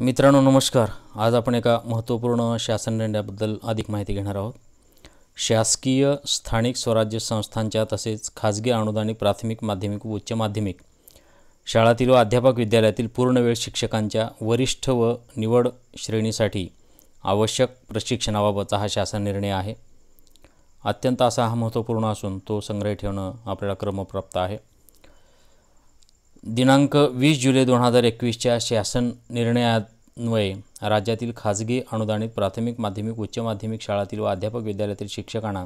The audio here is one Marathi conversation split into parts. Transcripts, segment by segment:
मित्रांनो नमस्कार आज आपण एका महत्त्वपूर्ण शासन निर्णयाबद्दल अधिक माहिती घेणार आहोत शासकीय स्थानिक स्वराज्य संस्थांच्या तसेच खाजगी अनुदानित प्राथमिक माध्यमिक व उच्च माध्यमिक शाळातील व अध्यापक विद्यालयातील पूर्णवेळ शिक्षकांच्या वरिष्ठ व निवड श्रेणीसाठी आवश्यक प्रशिक्षणाबाबतचा हा शासन निर्णय आहे अत्यंत असा हा महत्त्वपूर्ण असून तो संग्रह ठेवणं आपल्याला क्रमप्राप्त आहे दिनांक वीस जुलै दोन हजार एकवीसच्या शासन निर्णयान्वये राज्यातील खाजगी अनुदानित प्राथमिक माध्यमिक उच्च माध्यमिक शाळातील व अध्यापक विद्यालयातील शिक्षकांना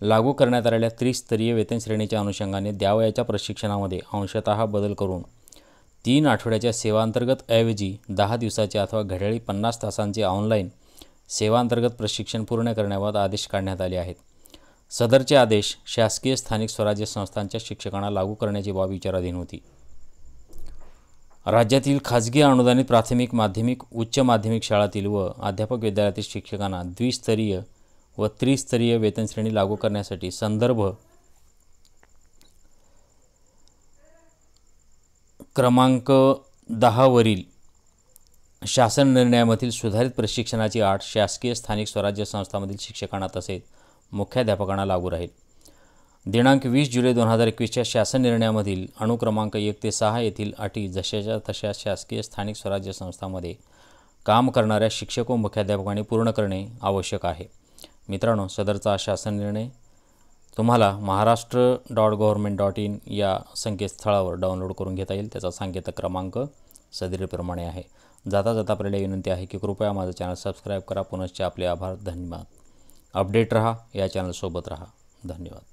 लागू करण्यात आलेल्या त्रिस्तरीय वेतन श्रेणीच्या अनुषंगाने द्यावयाच्या प्रशिक्षणामध्ये अंशत बदल करून तीन आठवड्याच्या सेवांतर्गत ऐवजी दहा दिवसाचे अथवा घड्याळी पन्नास तासांचे ऑनलाईन सेवांतर्गत प्रशिक्षण पूर्ण करण्याबाबत आदेश काढण्यात आले आहेत सदरचे आदेश शासकीय स्थानिक स्वराज्य संस्थांच्या शिक्षकांना लागू करण्याची बाब विचाराधीन होती राज्यातील खाजगी अनुदानित प्राथमिक माध्यमिक उच्च माध्यमिक शाळातील व अध्यापक विद्यालयातील शिक्षकांना द्विस्तरीय व त्रिस्तरीय वेतनश्रेणी लागू करण्यासाठी संदर्भ क्रमांक दहावरील शासन निर्णयामधील सुधारित प्रशिक्षणाची आठ शासकीय स्थानिक स्वराज्य संस्थांमधील शिक्षकांना तसेच मुख्याध्यापकांना लागू राहील दिनांक वीस जुलै दोन हजार एकवीसच्या शासन निर्णयामधील अणुक्रमांक एक ते सहा येथील अटी जशाच्या तशा शासकीय स्थानिक स्वराज्य संस्थांमध्ये काम करणाऱ्या शिक्षक व मुख्याध्यापकांनी पूर्ण करणे आवश्यक आहे मित्रांनो सदरचा शासन निर्णय तुम्हाला Maharashtra dot government dot in या संकेतस्थळावर डाउनलोड करून घेता येईल त्याचा संकेत क्रमांक सदरीप्रमाणे आहे जाता जाता आपल्याला विनंती आहे की कृपया माझं चॅनल सबस्क्राईब करा पुनश्च आपले आभार धन्यवाद अपडेट रहा या चॅनलसोबत रहा धन्यवाद